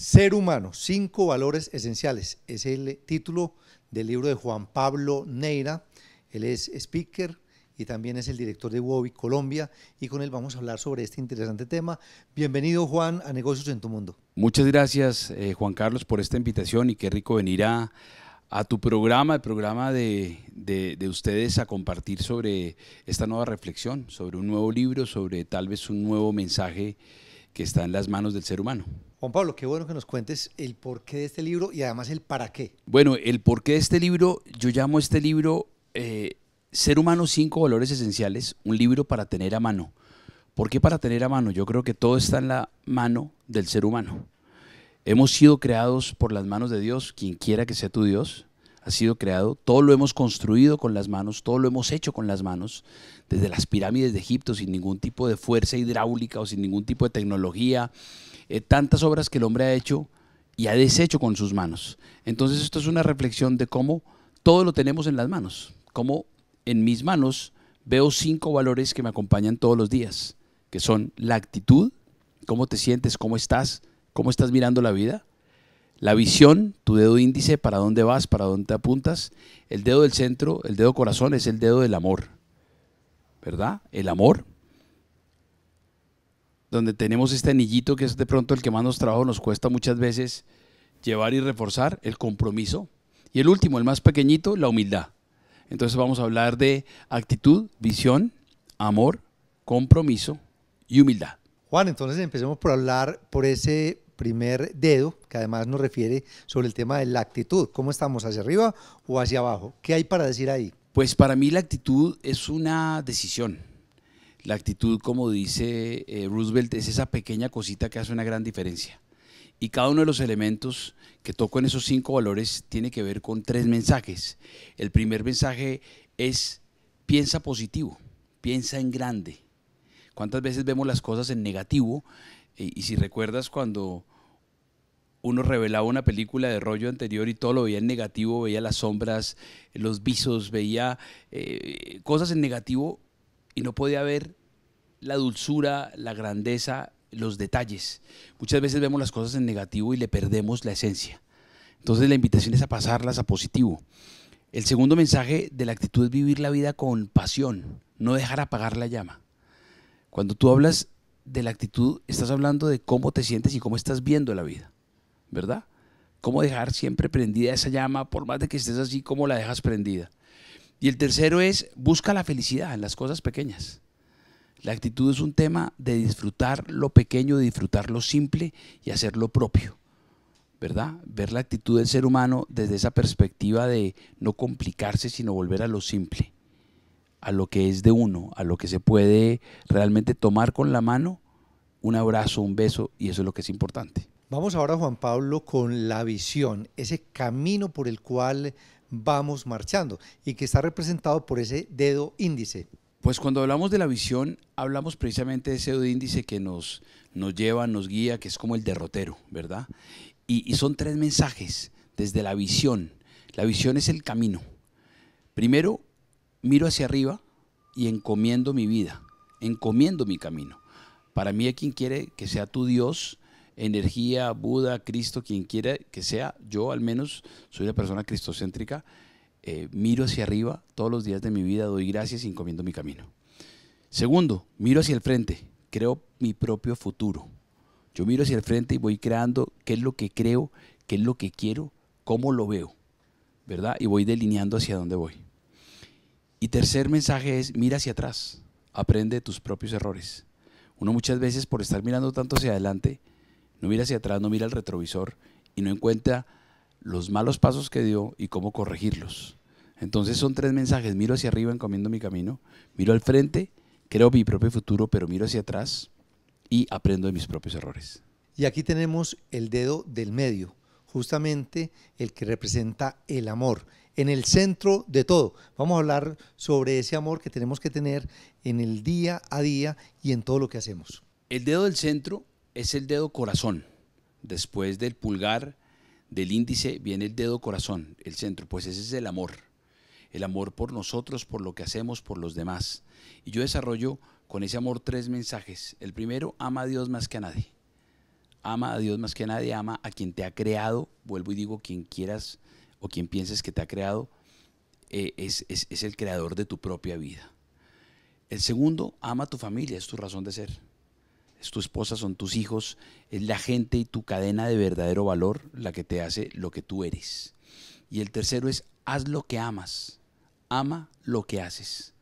Ser humano, cinco valores esenciales. Es el título del libro de Juan Pablo Neira. Él es speaker y también es el director de Wobi Colombia y con él vamos a hablar sobre este interesante tema. Bienvenido Juan a Negocios en tu Mundo. Muchas gracias eh, Juan Carlos por esta invitación y qué rico venir a, tu programa, el programa de, ustedes a compartir sobre esta nueva reflexión, sobre un nuevo libro, sobre tal vez un nuevo mensaje que está en las manos del ser humano. Juan Pablo, qué bueno que nos cuentes el porqué de este libro y además el para qué. Bueno, el porqué de este libro, yo llamo este libro eh, Ser humano, cinco valores esenciales, un libro para tener a mano. ¿Por qué para tener a mano? Yo creo que todo está en la mano del ser humano. Hemos sido creados por las manos de Dios, quien quiera que sea tu Dios, ha sido creado, todo lo hemos construido con las manos, todo lo hemos hecho con las manos, desde las pirámides de Egipto, sin ningún tipo de fuerza hidráulica o sin ningún tipo de tecnología, eh, tantas obras que el hombre ha hecho y ha deshecho con sus manos. Entonces esto es una reflexión de cómo todo lo tenemos en las manos, cómo en mis manos veo cinco valores que me acompañan todos los días, que son la actitud, cómo te sientes, cómo estás, cómo estás mirando la vida, la visión, tu dedo índice, para dónde vas, para dónde te apuntas. El dedo del centro, el dedo corazón es el dedo del amor. ¿Verdad? El amor. Donde tenemos este anillito que es de pronto el que más nos trabaja, nos cuesta muchas veces llevar y reforzar el compromiso. Y el último, el más pequeñito, la humildad. Entonces vamos a hablar de actitud, visión, amor, compromiso y humildad. Juan, entonces empecemos por hablar por ese primer dedo, que además nos refiere sobre el tema de la actitud, cómo estamos hacia arriba o hacia abajo. ¿Qué hay para decir ahí? Pues para mí la actitud es una decisión. La actitud, como dice eh, Roosevelt, es esa pequeña cosita que hace una gran diferencia. Y cada uno de los elementos que toco en esos cinco valores tiene que ver con tres mensajes. El primer mensaje es piensa positivo, piensa en grande. ¿Cuántas veces vemos las cosas en negativo? y si recuerdas cuando uno revelaba una película de rollo anterior y todo lo veía en negativo, veía las sombras, los visos, veía eh, cosas en negativo y no podía ver la dulzura, la grandeza, los detalles. Muchas veces vemos las cosas en negativo y le perdemos la esencia. Entonces la invitación es a pasarlas a positivo. El segundo mensaje de la actitud es vivir la vida con pasión, no dejar apagar la llama. Cuando tú hablas de la actitud, estás hablando de cómo te sientes y cómo estás viendo la vida. ¿verdad? ¿Cómo dejar siempre prendida esa llama, por más de que estés así, cómo la dejas prendida? Y el tercero es, busca la felicidad en las cosas pequeñas. La actitud es un tema de disfrutar lo pequeño, de disfrutar lo simple y hacer lo propio, ¿verdad? Ver la actitud del ser humano desde esa perspectiva de no complicarse, sino volver a lo simple, a lo que es de uno, a lo que se puede realmente tomar con la mano, un abrazo, un beso, y eso es lo que es importante. Vamos ahora, Juan Pablo, con la visión, ese camino por el cual vamos marchando y que está representado por ese dedo índice. Pues cuando hablamos de la visión, hablamos precisamente de ese dedo índice que nos, nos lleva, nos guía, que es como el derrotero, ¿verdad? Y, son tres mensajes desde la visión. La visión es el camino. Primero, miro hacia arriba y encomiendo mi vida, encomiendo mi camino. Para mí, a quien quiere que sea tu Dios, energía, Buda, Cristo, quien quiera que sea, yo al menos soy una persona cristocéntrica, eh, miro hacia arriba todos los días de mi vida, doy gracias y encomiendo mi camino. Segundo, miro hacia el frente, creo mi propio futuro. Yo miro hacia el frente y voy creando qué es lo que creo, qué es lo que quiero, cómo lo veo, ¿verdad? Y voy delineando hacia dónde voy. Y tercer mensaje es, mira hacia atrás, aprende tus propios errores. Uno muchas veces por estar mirando tanto hacia adelante, no mira hacia atrás, no mira el retrovisor y no encuentra los malos pasos que dio y cómo corregirlos. Entonces son tres mensajes. Miro hacia arriba encomiendo mi camino, miro al frente, creo mi propio futuro, pero miro hacia atrás y aprendo de mis propios errores. Y aquí tenemos el dedo del medio, justamente el que representa el amor, en el centro de todo. Vamos a hablar sobre ese amor que tenemos que tener en el día a día y en todo lo que hacemos. El dedo del centro es el dedo corazón. Después del pulgar, del índice, viene el dedo corazón, el centro. Pues ese es el amor. El amor por nosotros, por lo que hacemos, por los demás. Y yo desarrollo con ese amor tres mensajes. El primero, ama a Dios más que a nadie. Ama a Dios más que a nadie, ama a quien te ha creado. Vuelvo y digo, quien quieras o quien pienses que te ha creado, eh, es, es, es el creador de tu propia vida. El segundo, ama a tu familia, es tu razón de ser es tu esposa, son tus hijos, es la gente y tu cadena de verdadero valor la que te hace lo que tú eres. Y el tercero es, haz lo que amas, ama lo que haces.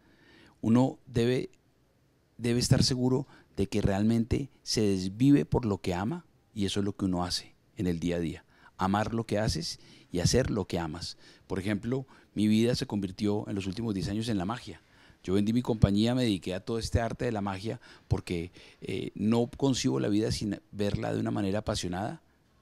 Uno debe, debe estar seguro de que realmente se desvive por lo que ama y eso es lo que uno hace en el día a día. Amar lo que haces y hacer lo que amas. Por ejemplo, mi vida se convirtió en los últimos 10 años en la magia. Yo vendí mi compañía, me dediqué a todo este arte de la magia porque eh, no concibo la vida sin verla de una manera apasionada,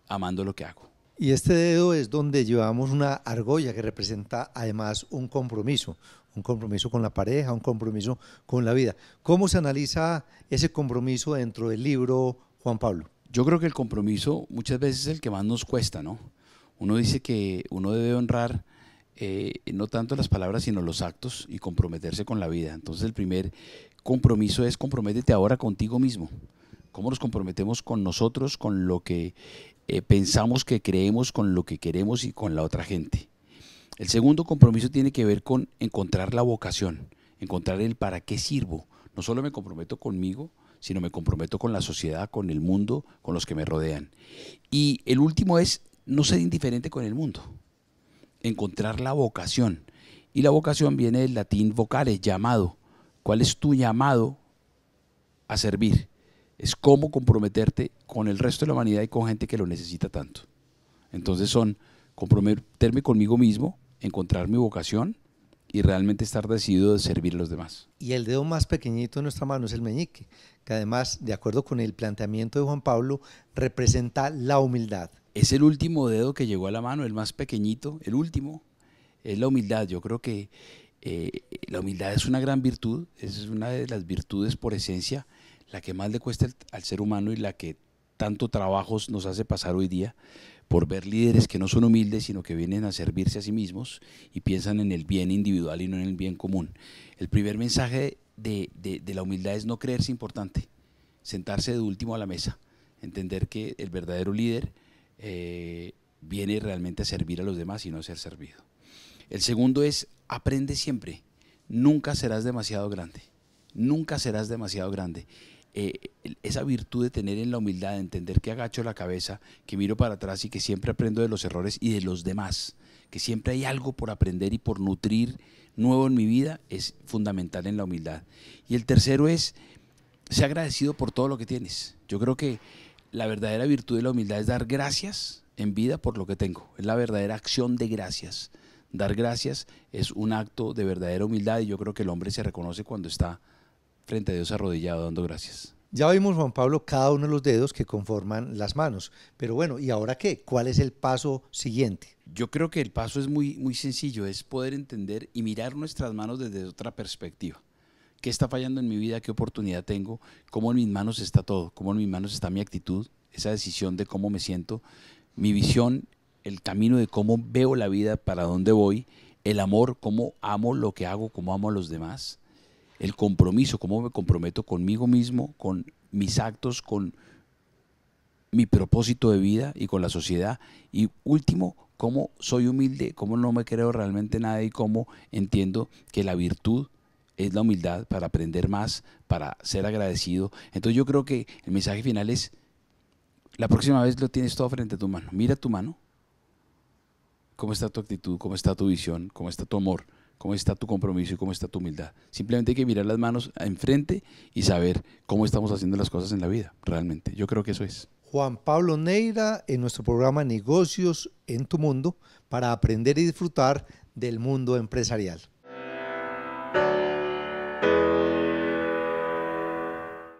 amando lo que hago. Y este dedo es donde llevamos una argolla que representa además un compromiso, un compromiso con la pareja, un compromiso con la vida. ¿Cómo se analiza ese compromiso dentro del libro, Juan Pablo? Yo creo que el compromiso muchas veces es el que más nos cuesta, ¿no? Uno dice que uno debe honrar eh, no tanto las palabras, sino los actos y comprometerse con la vida. Entonces el primer compromiso es comprométete ahora contigo mismo. ¿Cómo nos comprometemos con nosotros, con lo que eh, pensamos que creemos, con lo que queremos y con la otra gente? El segundo compromiso tiene que ver con encontrar la vocación, encontrar el para qué sirvo. No solo me comprometo conmigo, sino me comprometo con la sociedad, con el mundo, con los que me rodean. Y el último es no ser indiferente con el mundo encontrar la vocación. Y la vocación viene del latín vocare, llamado. ¿Cuál es tu llamado a servir? Es cómo comprometerte con el resto de la humanidad y con gente que lo necesita tanto. Entonces son comprometerme conmigo mismo, encontrar mi vocación y realmente estar decidido de servir a los demás. Y el dedo más pequeñito de nuestra mano es el meñique, que además, de acuerdo con el planteamiento de Juan Pablo, representa la humildad es el último dedo que llegó a la mano, el más pequeñito, el último, es la humildad. Yo creo que eh, la humildad es una gran virtud, es una de las virtudes por esencia, la que más le cuesta al ser humano y la que tanto trabajos nos hace pasar hoy día por ver líderes que no son humildes, sino que vienen a servirse a sí mismos y piensan en el bien individual y no en el bien común. El primer mensaje de la humildad es no creerse importante, sentarse de último a la mesa, entender que el verdadero líder eh, viene realmente a servir a los demás y no a ser servido. El segundo es, aprende siempre. Nunca serás demasiado grande. Nunca serás demasiado grande. Eh, esa virtud de tener en la humildad, de entender que agacho la cabeza, que miro para atrás y que siempre aprendo de los errores y de los demás, que siempre hay algo por aprender y por nutrir nuevo en mi vida, es fundamental en la humildad. Y el tercero es, ser agradecido por todo lo que tienes. Yo creo que la verdadera virtud de la humildad es dar gracias en vida por lo que tengo. Es la verdadera acción de gracias. Dar gracias es un acto de verdadera humildad y yo creo que el hombre se reconoce cuando está frente a Dios arrodillado dando gracias. Ya vimos, Juan Pablo, cada uno de los dedos que conforman las manos. Pero bueno, ¿y ahora qué? ¿Cuál es el paso siguiente? Yo creo que el paso es muy, muy sencillo, es poder entender y mirar nuestras manos desde otra perspectiva qué está fallando en mi vida, qué oportunidad tengo, cómo en mis manos está todo, cómo en mis manos está mi actitud, esa decisión de cómo me siento, mi visión, el camino de cómo veo la vida, para dónde voy, el amor, cómo amo lo que hago, cómo amo a los demás, el compromiso, cómo me comprometo conmigo mismo, con mis actos, con mi propósito de vida y con la sociedad. Y último, cómo soy humilde, cómo no me creo realmente nada y cómo entiendo que la virtud es la humildad para aprender más, para ser agradecido. Entonces yo creo que el mensaje final es, la próxima vez lo tienes todo frente a tu mano. Mira tu mano, cómo está tu actitud, cómo está tu visión, cómo está tu amor, cómo está tu compromiso y cómo está tu humildad. Simplemente hay que mirar las manos enfrente y saber cómo estamos haciendo las cosas en la vida, realmente. Yo creo que eso es. Juan Pablo Neira en nuestro programa Negocios en tu Mundo para aprender y disfrutar del mundo empresarial.